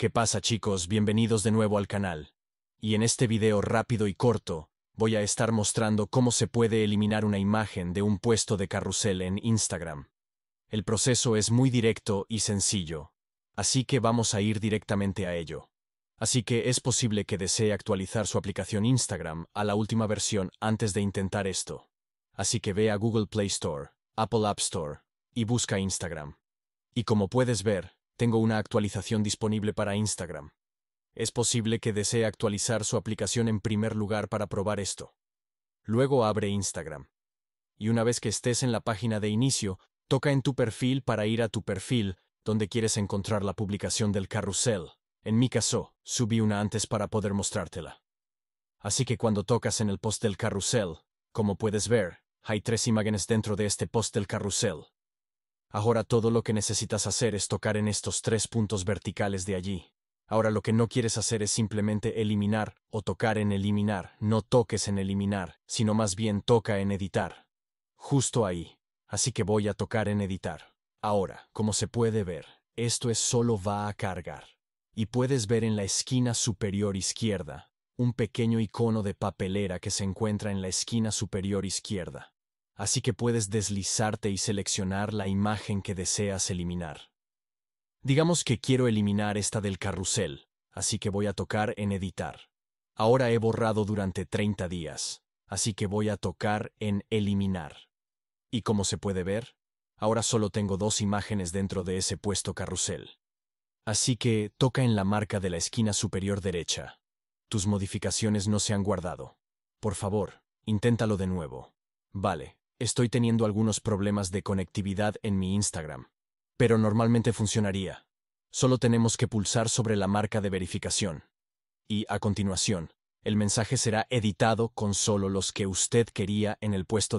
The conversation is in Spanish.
¿Qué pasa chicos? Bienvenidos de nuevo al canal. Y en este video rápido y corto, voy a estar mostrando cómo se puede eliminar una imagen de un puesto de carrusel en Instagram. El proceso es muy directo y sencillo, así que vamos a ir directamente a ello. Así que es posible que desee actualizar su aplicación Instagram a la última versión antes de intentar esto. Así que ve a Google Play Store, Apple App Store, y busca Instagram. Y como puedes ver, tengo una actualización disponible para Instagram. Es posible que desee actualizar su aplicación en primer lugar para probar esto. Luego abre Instagram. Y una vez que estés en la página de inicio, toca en tu perfil para ir a tu perfil, donde quieres encontrar la publicación del carrusel. En mi caso, subí una antes para poder mostrártela. Así que cuando tocas en el post del carrusel, como puedes ver, hay tres imágenes dentro de este post del carrusel. Ahora todo lo que necesitas hacer es tocar en estos tres puntos verticales de allí. Ahora lo que no quieres hacer es simplemente eliminar o tocar en eliminar. No toques en eliminar, sino más bien toca en editar. Justo ahí. Así que voy a tocar en editar. Ahora, como se puede ver, esto es solo va a cargar. Y puedes ver en la esquina superior izquierda, un pequeño icono de papelera que se encuentra en la esquina superior izquierda así que puedes deslizarte y seleccionar la imagen que deseas eliminar. Digamos que quiero eliminar esta del carrusel, así que voy a tocar en editar. Ahora he borrado durante 30 días, así que voy a tocar en eliminar. Y como se puede ver, ahora solo tengo dos imágenes dentro de ese puesto carrusel. Así que toca en la marca de la esquina superior derecha. Tus modificaciones no se han guardado. Por favor, inténtalo de nuevo. Vale, estoy teniendo algunos problemas de conectividad en mi Instagram, pero normalmente funcionaría. Solo tenemos que pulsar sobre la marca de verificación. Y, a continuación, el mensaje será editado con solo los que usted quería en el puesto de